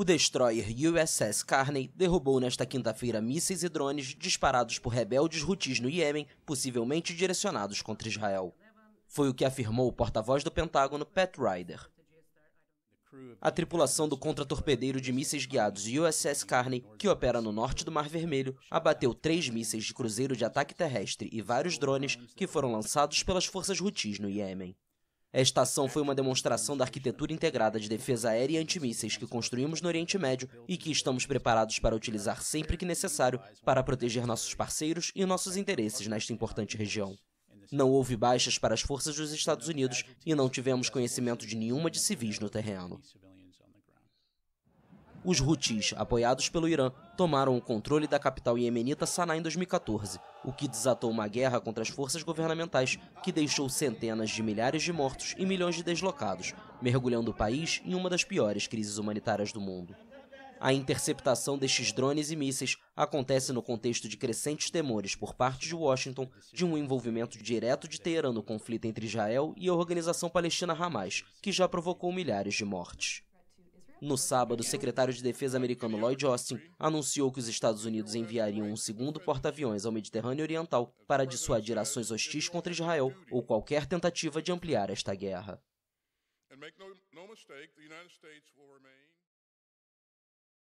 O destroyer USS Carney derrubou nesta quinta-feira mísseis e drones disparados por rebeldes rutis no Iêmen, possivelmente direcionados contra Israel. Foi o que afirmou o porta-voz do Pentágono, Pat Ryder. A tripulação do contratorpedeiro de mísseis guiados USS Carney, que opera no norte do Mar Vermelho, abateu três mísseis de cruzeiro de ataque terrestre e vários drones que foram lançados pelas forças rutis no Iêmen. Esta ação foi uma demonstração da arquitetura integrada de defesa aérea e antimísseis que construímos no Oriente Médio e que estamos preparados para utilizar sempre que necessário para proteger nossos parceiros e nossos interesses nesta importante região. Não houve baixas para as forças dos Estados Unidos e não tivemos conhecimento de nenhuma de civis no terreno. Os Houthis, apoiados pelo Irã, tomaram o controle da capital iemenita Sanaa em 2014, o que desatou uma guerra contra as forças governamentais que deixou centenas de milhares de mortos e milhões de deslocados, mergulhando o país em uma das piores crises humanitárias do mundo. A interceptação destes drones e mísseis acontece no contexto de crescentes temores por parte de Washington de um envolvimento direto de Teherã no conflito entre Israel e a organização palestina Hamas, que já provocou milhares de mortes. No sábado, o secretário de Defesa americano Lloyd Austin anunciou que os Estados Unidos enviariam um segundo porta-aviões ao Mediterrâneo Oriental para dissuadir ações hostis contra Israel ou qualquer tentativa de ampliar esta guerra.